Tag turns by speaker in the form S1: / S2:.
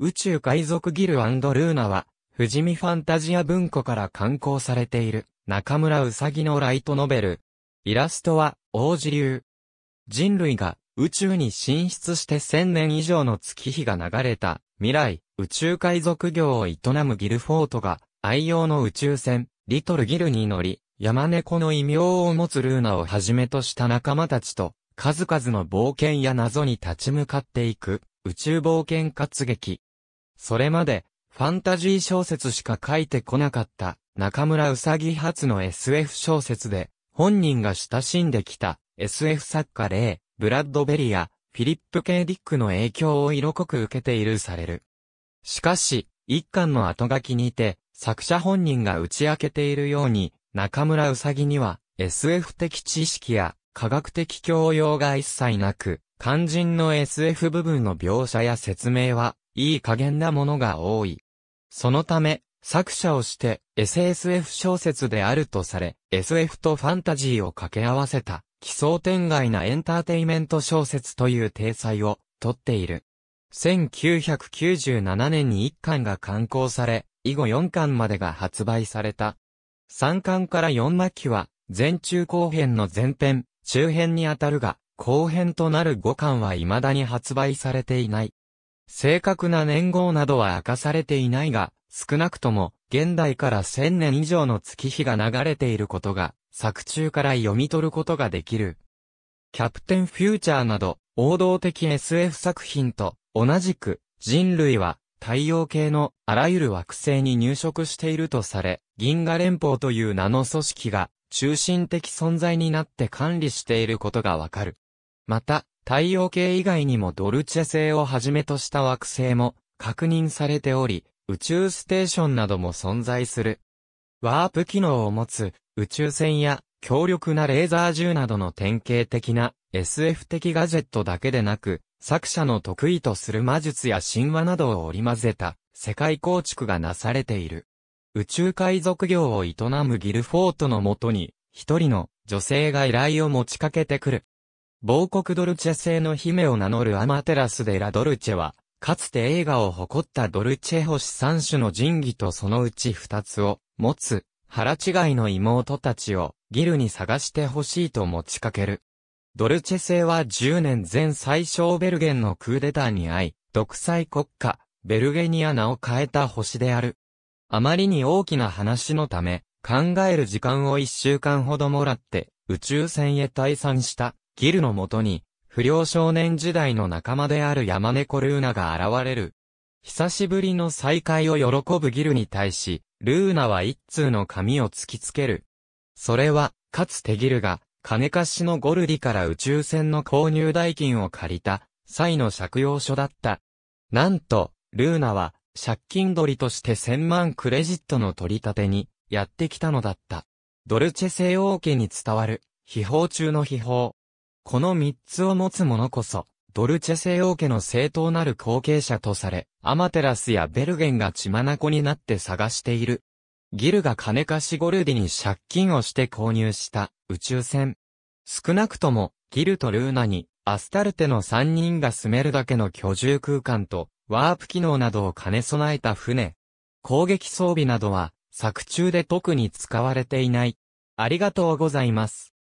S1: 宇宙海賊ギルルーナは、富士見ファンタジア文庫から刊行されている、中村うさぎのライトノベル。イラストは、王子流。人類が、宇宙に進出して1000年以上の月日が流れた、未来、宇宙海賊業を営むギルフォートが、愛用の宇宙船、リトルギルに乗り、山猫の異名を持つルーナをはじめとした仲間たちと、数々の冒険や謎に立ち向かっていく、宇宙冒険活劇。それまで、ファンタジー小説しか書いてこなかった中村うさぎ初の SF 小説で、本人が親しんできた SF 作家レイ、ブラッドベリア、フィリップ・ケイ・ディックの影響を色濃く受けているされる。しかし、一巻の後書きにて、作者本人が打ち明けているように、中村うさぎには SF 的知識や科学的教養が一切なく、肝心の SF 部分の描写や説明はいい加減なものが多い。そのため、作者をして SSF 小説であるとされ、SF とファンタジーを掛け合わせた奇想天外なエンターテイメント小説という体裁をとっている。1997年に1巻が刊行され、以後4巻までが発売された。3巻から4巻期は、前中後編の前編、中編にあたるが、後編となる5巻は未だに発売されていない。正確な年号などは明かされていないが、少なくとも、現代から千年以上の月日が流れていることが、作中から読み取ることができる。キャプテンフューチャーなど、王道的 SF 作品と、同じく、人類は、太陽系のあらゆる惑星に入植しているとされ、銀河連邦という名の組織が、中心的存在になって管理していることがわかる。また、太陽系以外にもドルチェ星をはじめとした惑星も確認されており、宇宙ステーションなども存在する。ワープ機能を持つ宇宙船や強力なレーザー銃などの典型的な SF 的ガジェットだけでなく、作者の得意とする魔術や神話などを織り交ぜた世界構築がなされている。宇宙海賊業を営むギルフォートのもとに、一人の女性が依頼を持ちかけてくる。亡国ドルチェ製の姫を名乗るアマテラス・デ・ラ・ドルチェは、かつて映画を誇ったドルチェ星三種の神器とそのうち二つを持つ、腹違いの妹たちをギルに探してほしいと持ちかける。ドルチェ製は10年前最小ベルゲンのクーデターに遭い、独裁国家、ベルゲニア名を変えた星である。あまりに大きな話のため、考える時間を一週間ほどもらって、宇宙船へ退散した。ギルのもとに、不良少年時代の仲間である山猫ルーナが現れる。久しぶりの再会を喜ぶギルに対し、ルーナは一通の紙を突きつける。それは、かつてギルが、金貸しのゴルディから宇宙船の購入代金を借りた、際の借用書だった。なんと、ルーナは、借金取りとして千万クレジットの取り立てに、やってきたのだった。ドルチェ星王家に伝わる、秘宝中の秘宝。この三つを持つ者こそ、ドルチェ西王家の正当なる後継者とされ、アマテラスやベルゲンが血眼になって探している。ギルが金貸しゴルディに借金をして購入した宇宙船。少なくとも、ギルとルーナに、アスタルテの三人が住めるだけの居住空間と、ワープ機能などを兼ね備えた船。攻撃装備などは、作中で特に使われていない。ありがとうございます。